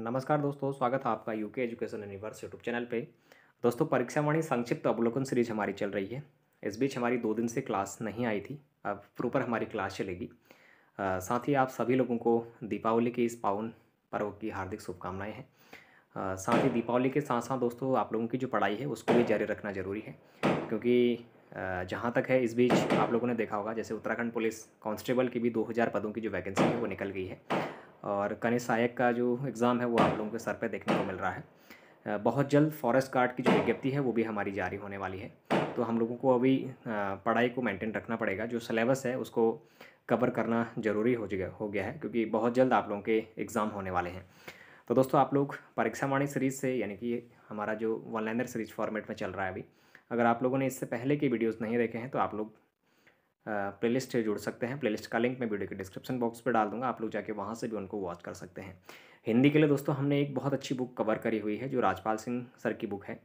नमस्कार दोस्तों स्वागत है आपका UK education universe YouTube channel पे दोस्तों परीक्षावाणी संक्षिप्त अवलोकन सीरीज हमारी चल रही है इस बीच हमारी दो दिन से क्लास नहीं आई थी अब प्रॉपर हमारी क्लास चलेगी साथ ही आप सभी लोगों को दीपावली के इस पावन पर्व की हार्दिक शुभकामनाएँ हैं साथ ही दीपावली के साथ साथ दोस्तों आप लोगों की जो पढ़ाई है उसको भी जारी रखना ज़रूरी है क्योंकि जहाँ तक है इस बीच आप लोगों ने देखा होगा जैसे उत्तराखंड पुलिस कांस्टेबल की भी 2000 पदों की जो वैकेंसी है वो निकल गई है और कने सहायक का जो एग्ज़ाम है वो आप लोगों के सर पे देखने को मिल रहा है बहुत जल्द फॉरेस्ट गार्ड की जो विज्ञप्ति है वो भी हमारी जारी होने वाली है तो हम लोगों को अभी पढ़ाई को मेंटेन रखना पड़ेगा जो सलेबस है उसको कवर करना ज़रूरी हो गया हो गया है क्योंकि बहुत जल्द आप लोगों के एग्ज़ाम होने वाले हैं तो दोस्तों आप लोग परीक्षा वाणी सीरीज़ से यानी कि हमारा जो वन लाइनर सीरीज फॉर्मेट में चल रहा है अभी अगर आप लोगों ने इससे पहले के वीडियोज़ नहीं देखे हैं तो आप लोग प्लेलिस्ट जुड़ सकते हैं प्लेलिस्ट का लिंक मैं वीडियो के डिस्क्रिप्शन बॉक्स पर डाल दूंगा आप लोग जाके वहाँ से भी उनको वॉच कर सकते हैं हिंदी के लिए दोस्तों हमने एक बहुत अच्छी बुक कवर करी हुई है जो राजपाल सिंह सर की बुक है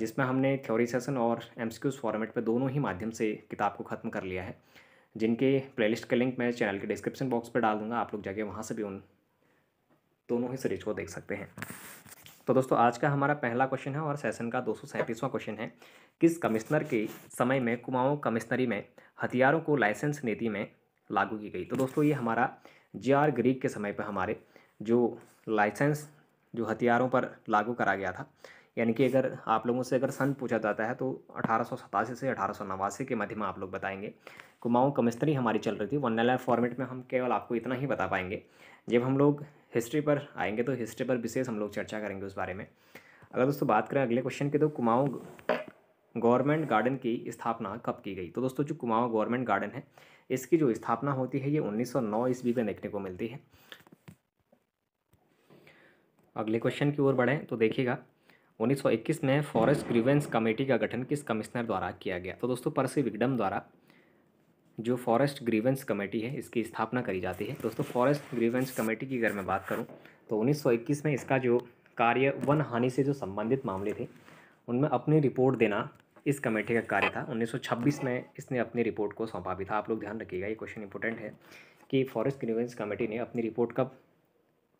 जिसमें हमने थ्योरी सेशन और एम फॉर्मेट पर दोनों ही माध्यम से किताब को ख़त्म कर लिया है जिनके प्लेलिस्ट का लिंक मैं चैनल के डिस्क्रिप्शन बॉक्स पर डाल दूंगा आप लोग जाके वहाँ से भी उन दोनों ही सीरीज को देख सकते हैं तो दोस्तों आज का हमारा पहला क्वेश्चन है और सेशन का दो क्वेश्चन है किस कमिश्नर के समय में कुमाऊं कमिश्नरी में हथियारों को लाइसेंस नीति में लागू की गई तो दोस्तों ये हमारा जे आर ग्रीक के समय पर हमारे जो लाइसेंस जो हथियारों पर लागू करा गया था यानी कि अगर आप लोगों से अगर सन पूछा जाता है तो अठारह से अठारह के मध्य में आप लोग बताएंगे कुमाऊँ कमिश्नरी हमारी चल रही थी वन एल फॉर्मेट में हम केवल आपको इतना ही बता पाएंगे जब हम लोग हिस्ट्री पर आएंगे तो हिस्ट्री पर विशेष हम लोग चर्चा करेंगे उस बारे में अगर दोस्तों बात करें अगले क्वेश्चन की तो कुमाऊँ गवर्नमेंट गार्डन की स्थापना कब की गई तो दोस्तों जो कुमाऊँ गवर्नमेंट गार्डन है इसकी जो स्थापना होती है ये नौ ईस्वी में देखने को मिलती है अगले क्वेश्चन की ओर बढ़ें तो देखिएगा 1921 में फॉरेस्ट ग्रीवेंस कमेटी का गठन किस कमिश्नर द्वारा किया गया तो दोस्तों परसी विगडम द्वारा जो फॉरेस्ट ग्रीवेंस कमेटी है इसकी स्थापना करी जाती है दोस्तों फॉरेस्ट ग्रीवेंस कमेटी की अगर मैं बात करूँ तो उन्नीस में इसका जो कार्य वन हानि से जो संबंधित मामले थे उनमें अपनी रिपोर्ट देना इस कमेटी का कार्य था 1926 में इसने अपनी रिपोर्ट को सौंपा भी था आप लोग ध्यान रखिएगा ये क्वेश्चन इंपॉर्टेंट है कि फॉरेस्ट ग्रीवेंस कमेटी ने अपनी रिपोर्ट कब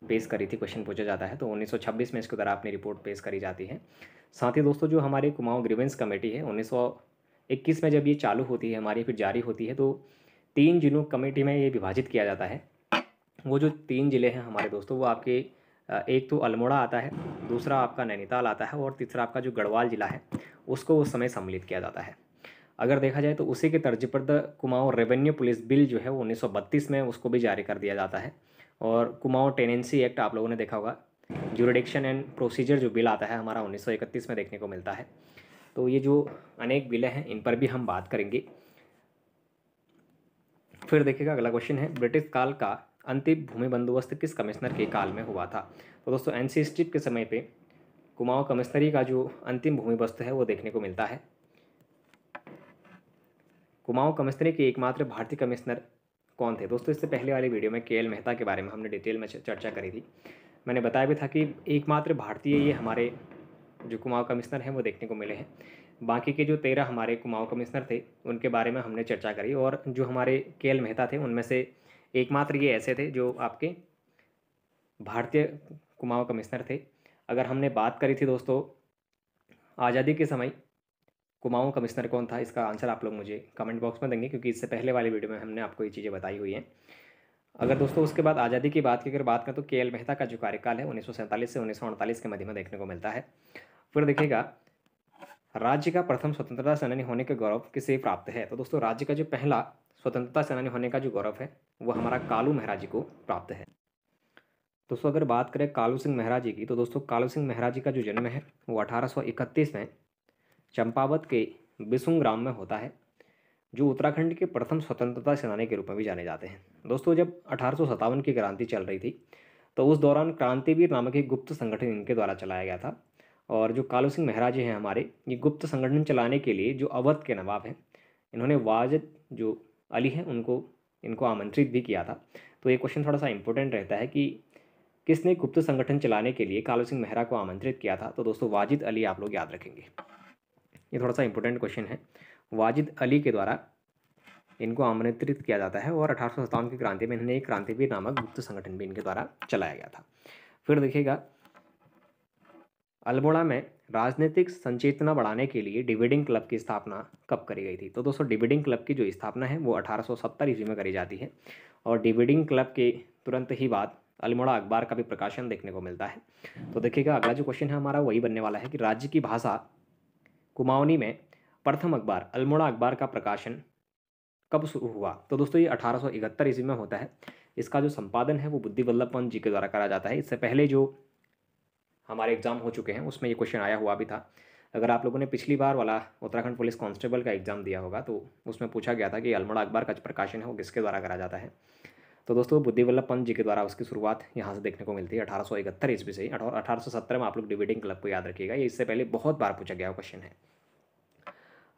पेश करी थी क्वेश्चन पूछा जाता है तो 1926 में इसके द्वारा अपनी रिपोर्ट पेश करी जाती है साथ ही दोस्तों जो हमारी कुमाऊँ ग्रीवेंस कमेटी है उन्नीस इक्कीस में जब ये चालू होती है हमारी फिर जारी होती है तो तीन जिलों कमेटी में ये विभाजित किया जाता है वो जो तीन ज़िले हैं हमारे दोस्तों वो आपके एक तो अल्मोड़ा आता है दूसरा आपका नैनीताल आता है और तीसरा आपका जो गढ़वाल ज़िला है उसको उस समय सम्मिलित किया जाता है अगर देखा जाए तो उसी के तर्ज पर the Kumaon revenue police bill जो है वो उन्नीस में उसको भी जारी कर दिया जाता है और कुमाऊँ टेनेंसी एक्ट आप लोगों ने देखा होगा जुरिडिक्शन एंड प्रोसीजर जो बिल आता है हमारा उन्नीस में देखने को मिलता है तो ये जो अनेक विलय हैं इन पर भी हम बात करेंगे फिर देखिएगा अगला क्वेश्चन है ब्रिटिश काल का अंतिम भूमि बंदोबस्त किस कमिश्नर के काल में हुआ था तो दोस्तों एन के समय पे कुमाऊं कमिश्नरी का जो अंतिम भूमि बस्त है वो देखने को मिलता है कुमाऊं कमिश्नरी के एकमात्र भारतीय कमिश्नर कौन थे दोस्तों इससे पहले वाली वीडियो में के एल मेहता के बारे में हमने डिटेल में चर्चा करी थी मैंने बताया भी था कि एकमात्र भारतीय ये हमारे जो कुमाऊँ कमिश्नर हैं वो देखने को मिले हैं बाकी के जो तेरह हमारे कुमाऊँ कमिश्नर थे उनके बारे में हमने चर्चा करी और जो हमारे के एल मेहता थे उनमें से एकमात्र ये ऐसे थे जो आपके भारतीय कुमाऊँ कमिश्नर थे अगर हमने बात करी थी दोस्तों आज़ादी के समय कुमाऊँ कमिश्नर कौन था इसका आंसर आप लोग मुझे कमेंट बॉक्स में देंगे क्योंकि इससे पहले वाली वीडियो में हमने आपको ये चीज़ें बताई हुई हैं अगर दोस्तों उसके बाद आज़ादी की बात की अगर बात करें तो के एल मेहता का जो कार्यकाल है उन्नीस से उन्नीस के मध्य में देखने को मिलता है फिर देखिएगा राज्य का प्रथम स्वतंत्रता सेनानी होने के गौरव किसे प्राप्त है तो दोस्तों राज्य का जो पहला स्वतंत्रता सेनानी होने का जो गौरव है वो हमारा कालू मेहरा जी को प्राप्त है दोस्तों अगर बात करें कालू सिंह मेहरा जी की तो दोस्तों कालू सिंह मेहरा जी का जो जन्म है वो अठारह में चंपावत के बिसुंग ग्राम में होता है जो उत्तराखंड के प्रथम स्वतंत्रता सेनानी के रूप में भी जाने जाते हैं दोस्तों जब अठारह की क्रांति चल रही थी तो उस दौरान क्रांतिवीर नामक एक गुप्त संगठन इनके द्वारा चलाया गया था और जो कालू सिंह महराज हैं हमारे ये गुप्त संगठन चलाने के लिए जो अवध के नवाब हैं इन्होंने वाजद जो अली हैं उनको इनको आमंत्रित भी किया था तो ये क्वेश्चन थोड़ा सा इंपॉर्टेंट रहता है कि किसने गुप्त संगठन चलाने के लिए कालू सिंह मेहरा को आमंत्रित किया था तो दोस्तों वाजिद अली आप लोग याद रखेंगे ये थोड़ा सा इंपॉर्टेंट क्वेश्चन है वाजिद अली के द्वारा इनको आमंत्रित किया जाता है और अठारह की क्रांति में इन्हें एक क्रांतिवीर नामक गुप्त संगठन भी इनके द्वारा चलाया गया था फिर देखिएगा अल्मोड़ा में राजनीतिक संचेतना बढ़ाने के लिए डिविडिंग क्लब की स्थापना कब करी गई थी तो दोस्तों डिविडिंग क्लब की जो स्थापना है वो अठारह ईस्वी में करी जाती है और डिविडिंग क्लब के तुरंत ही बाद अल्मोड़ा अखबार का भी प्रकाशन देखने को मिलता है तो देखिएगा अगला जो क्वेश्चन है हमारा वही बनने वाला है कि राज्य की भाषा कुमाऊनी में प्रथम अखबार अल्मोड़ा अखबार का प्रकाशन कब शुरू हुआ तो दोस्तों ये 1871 ईस्वी में होता है इसका जो संपादन है वो बुद्धि वल्लभ पंत जी के द्वारा करा जाता है इससे पहले जो हमारे एग्ज़ाम हो चुके हैं उसमें ये क्वेश्चन आया हुआ भी था अगर आप लोगों ने पिछली बार वाला उत्तराखंड पुलिस कांस्टेबल का एग्ज़ाम दिया होगा तो उसमें पूछा गया था कि अल्मोड़ा अखबार का प्रकाशन है वो किसके द्वारा करा जाता है तो दोस्तों बुद्धि वल्लभ पंत जी के द्वारा उसकी शुरुआत यहाँ से देखने को मिलती है अठारह सौ इकहत्तर ईस्वी से ही अठारह सौ में आप लोग डिबेटिंग क्लब को याद रखिएगा ये इससे पहले बहुत बार पूछा गया क्वेश्चन है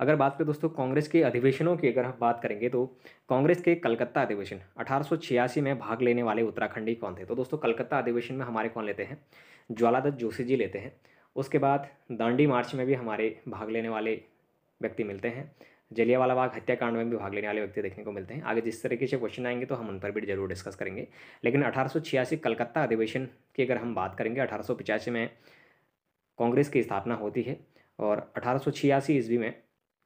अगर बात करें दोस्तों कांग्रेस के अधिवेशनों की अगर हम बात करेंगे तो कांग्रेस के कलकत्ता अधिवेशन अठारह में भाग लेने वाले उत्तराखंडी कौन थे तो दोस्तों कलकत्ता अधिवेशन में हमारे कौन लेते हैं ज्वालादत्त जोशी जी लेते हैं उसके बाद दांडी मार्च में भी हमारे भाग लेने वाले व्यक्ति मिलते हैं जलियावाला बाग हत्याकांड में भी भाग लेने वाले व्यक्ति देखने को मिलते हैं आगे जिस तरीके से क्वेश्चन आएंगे तो हम उन पर भी जरूर डिस्कस करेंगे लेकिन अठारह कलकत्ता अधिवेशन की अगर हम बात करेंगे अठारह में कांग्रेस की स्थापना होती है और अठारह सौ ईस्वी में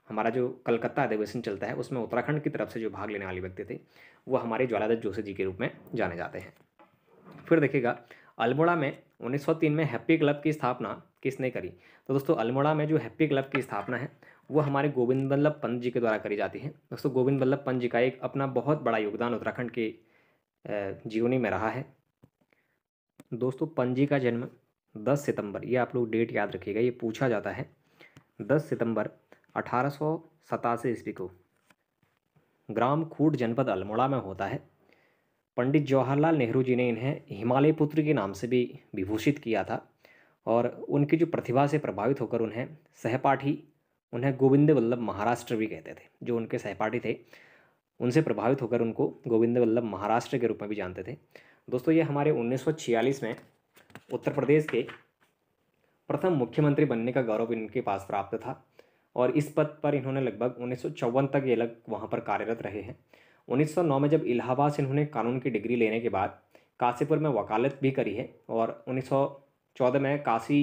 हमारा जो कलकत्ता अधिवेशन चलता है उसमें उत्तराखंड की तरफ से जो भाग लेने वाले व्यक्ति थे वो हमारे ज्वालादत्त जोशी जी के रूप में जाने जाते हैं फिर देखिएगा अल्मोड़ा में 1903 में हैप्पी क्लब की स्थापना किसने करी तो दोस्तों अल्मोड़ा में जो हैप्पी क्लब की स्थापना है वो हमारे गोविंद बल्लभ पंत जी के द्वारा करी जाती है दोस्तों गोविंद बल्लभ पंत जी का एक अपना बहुत बड़ा योगदान उत्तराखंड के जीवनी में रहा है दोस्तों पंत जी का जन्म 10 सितंबर ये आप लोग डेट याद रखिएगा ये पूछा जाता है 10 सितंबर अठारह सौ सतासी ईस्वी को ग्राम खूट जनपद अल्मोड़ा में होता है पंडित जवाहरलाल नेहरू जी ने इन्हें हिमालय पुत्र के नाम से भी विभूषित किया था और उनकी जो प्रतिभा से प्रभावित होकर उन्हें सहपाठी उन्हें गोविंद वल्लभ महाराष्ट्र भी कहते थे जो उनके सहपाठी थे उनसे प्रभावित होकर उनको गोविंद वल्लभ महाराष्ट्र के रूप में भी जानते थे दोस्तों ये हमारे 1946 में उत्तर प्रदेश के प्रथम मुख्यमंत्री बनने का गौरव इनके पास प्राप्त था और इस पद पर इन्होंने लगभग उन्नीस तक ये लग वहाँ पर कार्यरत रहे हैं 1909 में जब इलाहाबाद से इन्होंने कानून की डिग्री लेने के बाद काशीपुर में वकालत भी करी है और 1914 में काशी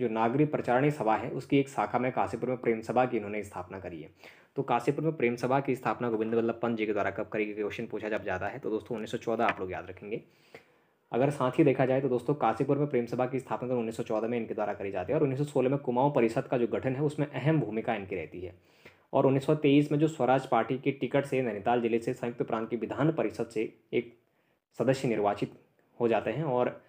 जो नागरी प्रचारणी सभा है उसकी एक शाखा में काशीपुर में प्रेम सभा की इन्होंने स्थापना करी है तो काशीपुर में प्रेम सभा की स्थापना गोविंद वल्लभ पंत जी के द्वारा कब करी क्वेश्चन पूछा जब जाता है तो दोस्तों उन्नीस आप लोग याद रखेंगे अगर साथ ही देखा जाए तो दोस्तों काशीपुर में प्रेम सभा की स्थापना तो उन्नीस सौ चौदह में इनके द्वारा करी जाती है और उन्नीस में कुमाऊं परिषद का जो गठन है उसमें अहम भूमिका इनकी रहती है और तेईस में जो स्वराज पार्टी के टिकट से नैनीताल जिले से संयुक्त प्रांत की विधान परिषद से एक सदस्य निर्वाचित हो जाते हैं और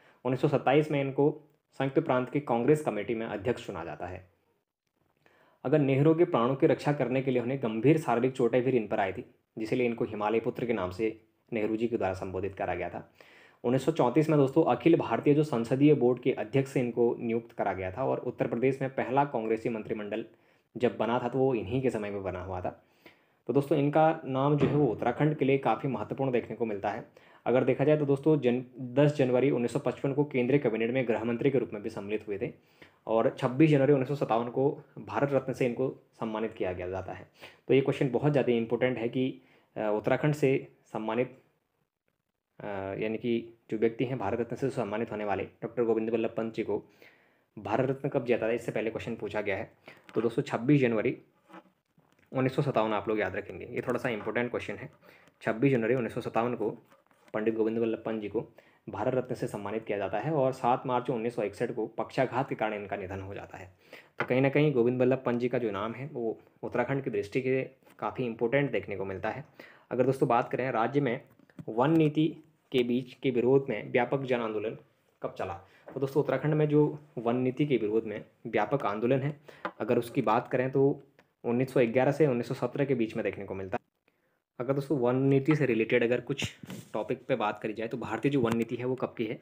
सत्ताईस में इनको संयुक्त प्रांत की कांग्रेस कमेटी में अध्यक्ष चुना जाता है अगर नेहरू के प्राणों की रक्षा करने के लिए उन्हें गंभीर शारीरिक चोटें फिर इन पर आई थी जिसलिए इनको हिमालय पुत्र के नाम से नेहरू जी के द्वारा संबोधित करा गया था 1934 में दोस्तों अखिल भारतीय जो संसदीय बोर्ड के अध्यक्ष से इनको नियुक्त करा गया था और उत्तर प्रदेश में पहला कांग्रेसी मंत्रिमंडल जब बना था तो वो इन्हीं के समय में बना हुआ था तो दोस्तों इनका नाम जो है वो उत्तराखंड के लिए काफ़ी महत्वपूर्ण देखने को मिलता है अगर देखा जाए तो दोस्तों जन दस जनवरी 1955 को केंद्रीय कैबिनेट में गृह मंत्री के रूप में भी सम्मिलित हुए थे और 26 जनवरी उन्नीस को भारत रत्न से इनको सम्मानित किया गया जाता है तो ये क्वेश्चन बहुत ज़्यादा इंपॉर्टेंट है कि उत्तराखंड से सम्मानित यानी कि जो व्यक्ति हैं भारत रत्न से सम्मानित होने वाले डॉक्टर गोविंद वल्लभ पंत जी को भारत रत्न कब जाता था इससे पहले क्वेश्चन पूछा गया है तो दोस्तों छब्बीस जनवरी उन्नीस आप लोग याद रखेंगे ये थोड़ा सा इंपॉर्टेंट क्वेश्चन है छब्बीस जनवरी उन्नीस को पंडित गोविंद वल्लभ पंत जी को भारत रत्न से सम्मानित किया जाता है और सात मार्च उन्नीस को पक्षाघात के कारण इनका निधन हो जाता है तो कहीं ना कहीं गोविंद वल्लभ पंत जी का जो नाम है वो उत्तराखंड की दृष्टि के काफ़ी इंपॉर्टेंट देखने को मिलता है अगर दोस्तों बात करें राज्य में वन नीति के बीच के विरोध में व्यापक जन आंदोलन कब चला तो दोस्तों उत्तराखंड में जो वन नीति के विरोध में व्यापक आंदोलन है अगर उसकी बात करें तो 1911 से 1917 के बीच में देखने को मिलता है अगर दोस्तों वन नीति से रिलेटेड अगर कुछ टॉपिक पे बात करी जाए तो भारतीय जो वन नीति है वो कब की है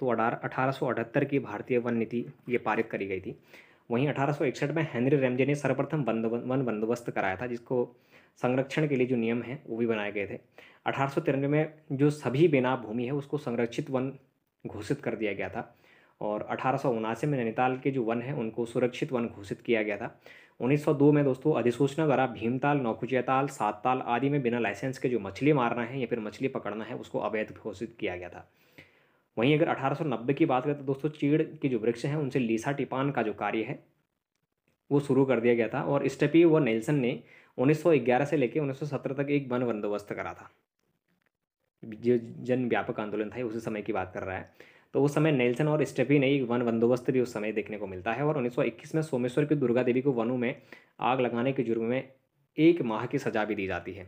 तो अठारह अठारह की भारतीय वन नीति ये पारित करी गई थी वहीं अठारह में हेनरी रेमजे ने सर्वप्रथम वन बंदोबस्त कराया था जिसको संरक्षण के लिए जो नियम हैं वो भी बनाए गए थे अठारह में जो सभी बिना भूमि है उसको संरक्षित वन घोषित कर दिया गया था और अठारह में नैनीताल के जो वन हैं उनको सुरक्षित वन घोषित किया गया था 1902 में दोस्तों अधिसूचना द्वारा भीमताल नौकुचियाताल सातताल आदि में बिना लाइसेंस के जो मछली मारना है या फिर मछली पकड़ना है उसको अवैध घोषित किया गया था वहीं अगर 1890 की बात करें तो दोस्तों चीड़ के जो वृक्ष हैं उनसे लीसा टिपान का जो कार्य है वो शुरू कर दिया गया था और स्टेपी व नेल्सन ने 1911 से लेकर 1917 तक एक वन बंदोबस्त करा था जो जन व्यापक आंदोलन था उसी समय की बात कर रहा है तो उस समय नेल्सन और स्टेपी ने एक वन बंदोबस्त भी उस समय देखने को मिलता है और 1921 में सोमेश्वर की दुर्गा देवी को वनों में आग लगाने के जुर्म में एक माह की सजा भी दी जाती है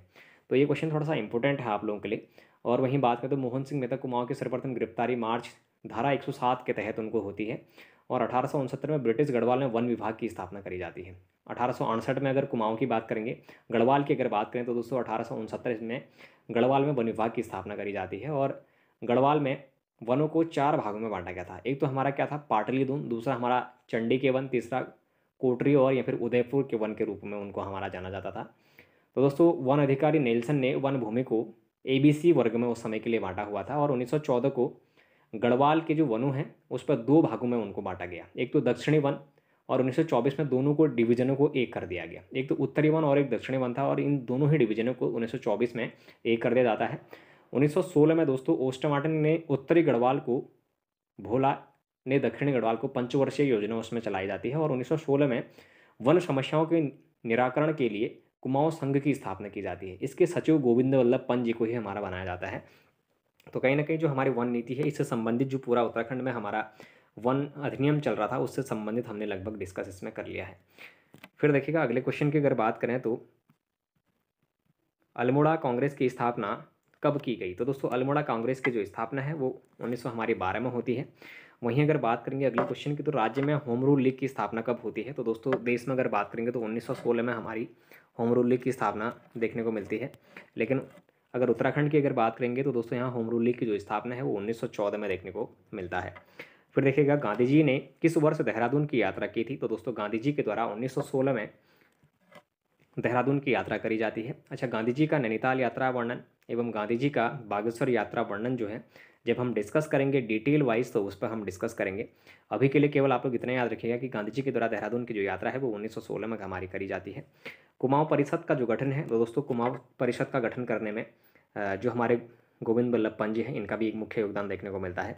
तो ये क्वेश्चन थोड़ा सा इंपॉर्टेंट है आप लोगों के लिए और वहीं बात करें तो मोहन सिंह मेहता कुमाऊं की सर्वप्रथम गिरफ्तारी मार्च धारा 107 के तहत उनको होती है और अठारह में ब्रिटिश गढ़वाल में वन विभाग की स्थापना करी जाती है अठारह में अगर कुमाऊँ की बात करेंगे गढ़वाल की अगर बात करें तो दोस्तों अठारह में गढ़वाल में वन विभाग की स्थापना करी जाती है और गढ़वाल में वनों को चार भागों में बांटा गया था एक तो हमारा क्या था पाटली दून दूसरा हमारा चंडी के वन तीसरा कोटरी और या फिर उदयपुर के वन के रूप में उनको हमारा जाना जाता था तो दोस्तों वन अधिकारी नेल्सन ने वन भूमि को एबीसी वर्ग में उस समय के लिए बांटा हुआ था और 1914 को गढ़वाल के जो वनों हैं उस पर दो भागों में उनको बांटा गया एक तो दक्षिणी वन और 1924 में दोनों को डिवीजनों को एक कर दिया गया एक तो उत्तरी वन और एक दक्षिणी वन था और इन दोनों ही डिवीजनों को 1924 में एक कर दिया जाता है 1916 में दोस्तों ओस्टमार्टन ने उत्तरी गढ़वाल को भोला ने दक्षिणी गढ़वाल को पंचवर्षीय योजना उसमें चलाई जाती है और उन्नीस में वन समस्याओं के निराकरण के लिए कुमाऊं संघ की स्थापना की जाती है इसके सचिव गोविंद वल्लभ पंत जी को ही हमारा बनाया जाता है तो कहीं ना कहीं जो हमारी वन नीति है इससे संबंधित जो पूरा उत्तराखंड में हमारा वन अधिनियम चल रहा था उससे संबंधित हमने लगभग डिस्कस इसमें कर लिया है फिर देखिएगा अगले क्वेश्चन की अगर बात करें तो अल्मोड़ा कांग्रेस की स्थापना कब की गई तो दोस्तों अल्मोड़ा कांग्रेस की जो स्थापना है वो उन्नीस सौ हमारी बारह में होती है वहीं अगर बात करेंगे अगले क्वेश्चन की तो राज्य में होम रूल लीग की स्थापना कब होती है तो दोस्तों देश में अगर बात करेंगे तो सोलह में हमारी होम रूल लीग की स्थापना देखने को मिलती है लेकिन अगर उत्तराखंड की अगर बात करेंगे तो दोस्तों यहाँ होम रूल लीग की जो स्थापना है वो 1914 में देखने को मिलता है फिर देखिएगा गांधी जी ने किस वर्ष देहरादून की यात्रा की थी तो दोस्तों गांधी जी के द्वारा 1916 में देहरादून की यात्रा करी जाती है अच्छा गांधी जी का नैनीताल यात्रा वर्णन एवं गांधी जी का बागेश्वर यात्रा वर्णन जो है जब हम डिस्कस करेंगे डिटेल वाइज तो उस पर हम डिस्कस करेंगे अभी के लिए केवल आप लोग इतना याद रखिएगा कि गांधी जी के द्वारा देहरादून की जो यात्रा है वो सोलह में हमारी करी जाती है कुमाऊँ परिषद का जो गठन है वो दोस्तों कुमाऊँ परिषद का गठन करने में जो हमारे गोविंद वल्लभ पंत जी हैं इनका भी एक मुख्य योगदान देखने को मिलता है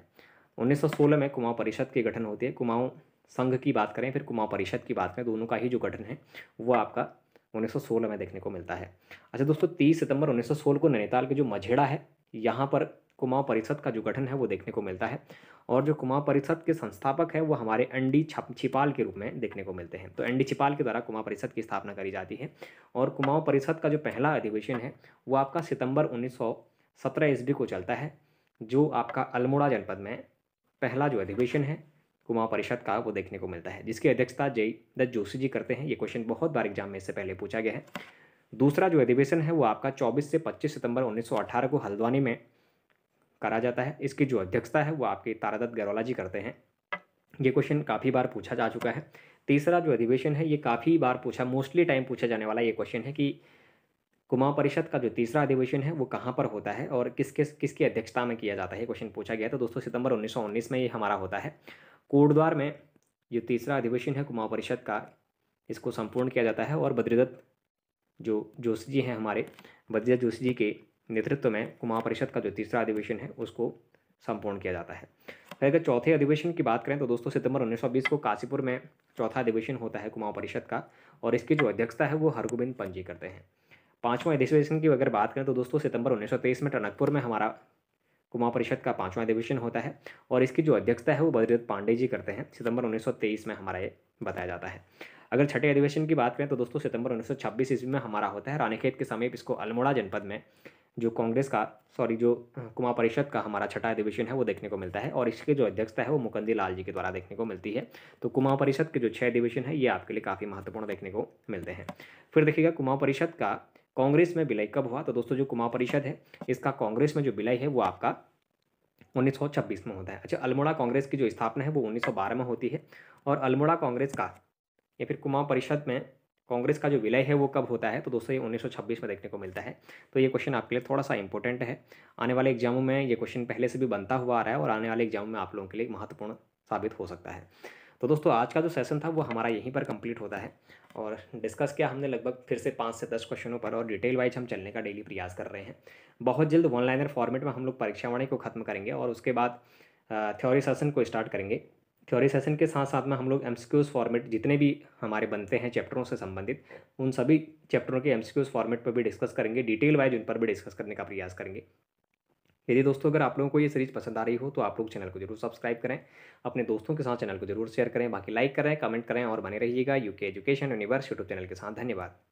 1916 में कुमाऊँ परिषद के गठन होती है कुमाऊं संघ की बात करें फिर कुमाऊँ परिषद की बात करें दोनों का ही जो गठन है वो आपका 1916 में देखने को मिलता है अच्छा दोस्तों 30 सितंबर 1916 को नैनीताल के जो मझेड़ा है यहाँ पर कुमाऊँ परिषद का जो गठन है वो देखने को मिलता है और जो कुमाऊँ परिषद के संस्थापक है वो हमारे एन डी छिपाल के रूप में देखने को मिलते हैं तो एन डी छिपाल के द्वारा कुमाऊँ परिषद की स्थापना करी जाती है और कुमाऊँ परिषद का जो पहला अधिवेशन है वो आपका सितंबर उन्नीस सौ सत्रह को चलता है जो आपका अल्मोड़ा जनपद में पहला जो अधिवेशन है कुमाऊँ परिषद का वो देखने को मिलता है जिसकी अध्यक्षता जय दत्त जोशी जी करते हैं ये क्वेश्चन बहुत बार एग्जाम में इससे पहले पूछा गया है दूसरा जो अधिवेशन है वो आपका 24 से 25 सितंबर 1918 को हल्द्वानी में करा जाता है इसकी जो अध्यक्षता है वो आपके तारादत्त गैरोला जी करते हैं ये क्वेश्चन काफ़ी बार पूछा जा चुका है तीसरा जो अधिवेशन है ये काफ़ी बार पूछा मोस्टली टाइम पूछा जाने वाला ये क्वेश्चन है कि कुमाऊं परिषद का जो तीसरा अधिवेशन है वो कहाँ पर होता है और किस किस किसकी अध्यक्षता में किया जाता है क्वेश्चन पूछा गया तो दोस्तों सितंबर 1919 में ये हमारा होता है कोटद्वार में जो तीसरा अधिवेशन है कुमाऊं परिषद का इसको संपूर्ण किया जाता है और बद्रीदत्त जो जोशी जी हैं हमारे बद्रीदत्त जोशी जी के नेतृत्व में कुमाऊँ परिषद का जो तीसरा अधिवेशन है उसको संपूर्ण किया जाता है अगर चौथे अधिवेशन की बात करें तो दोस्तों सितंबर 1920 को काशीपुर में चौथा अधिवेशन होता है कुमाऊँ परिषद का और इसकी जो अध्यक्षता है वो हरगोबिंद पंजी करते हैं पाँचवा अधिवेशन की अगर बात करें तो दोस्तों सितंबर 1923 में टनकपुर में हमारा कुमाऊँ परिषद का पाँचवा अधिवेशन होता है और इसकी जो अध्यक्षता है वो बद्रीनाथ पांडे जी करते हैं सितंबर उन्नीस में हमारा ये बताया जाता है अगर छठे अधिवेशन की बात करें तो दोस्तों सितंबर उन्नीस ईस्वी में हमारा होता है रानीखेत के समीप इसको अल्मोड़ा जनपद में जो कांग्रेस का सॉरी जो कुमा परिषद का हमारा छठा अधिवेशन है वो देखने को मिलता है और इसके जो अध्यक्षता है वो मुकंदी लाल जी के द्वारा देखने को मिलती है तो कुमा परिषद के जो छः अधिवेशन है ये आपके लिए काफ़ी महत्वपूर्ण देखने को मिलते हैं फिर देखिएगा कुमा परिषद का कांग्रेस में विलय कब हुआ तो दोस्तों जो कुमा परिषद है इसका कांग्रेस में जो विलय है वो आपका 1926 में होता है अच्छा अल्मोड़ा कांग्रेस की जो स्थापना है वो 1912 में होती है और अल्मोड़ा कांग्रेस का या फिर कुमा परिषद में कांग्रेस का जो विलय है वो कब होता है तो दोस्तों ये 1926 में देखने को मिलता है तो ये क्वेश्चन आपके लिए थोड़ा सा इंपॉर्टेंट है आने वाले एग्जामों में ये क्वेश्चन पहले से भी बनता हुआ आ रहा है और आने वाले एग्जामों में आप लोगों के लिए महत्वपूर्ण साबित हो सकता है तो दोस्तों आज का जो सेशन था वो हमारा यहीं पर कंप्लीट होता है और डिस्कस किया हमने लगभग फिर से पाँच से दस क्वेश्चनों पर और डिटेल वाइज हम चलने का डेली प्रयास कर रहे हैं बहुत जल्द वन लाइनर फॉर्मेट में हम लोग परीक्षावाणी को खत्म करेंगे और उसके बाद थ्योरी सेशन को स्टार्ट करेंगे थ्योरी सेशन के साथ साथ में हम लोग एम फॉर्मेट जितने भी हमारे बनते हैं चैप्टरों से संबंधित उन सभी चैप्टरों के एम फॉर्मेट पर भी डिस्कस करेंगे डिटेल वाइज उन पर भी डिस्कस करने का प्रयास करेंगे यदि दोस्तों अगर आप लोगों को ये सीरीज पसंद आ रही हो तो आप लोग चैनल को जरूर सब्सक्राइब करें अपने दोस्तों के साथ चैनल को जरूर शेयर करें बाकी लाइक करें कमेंट करें और बने रहिएगा UK education universe YouTube channel के साथ धन्यवाद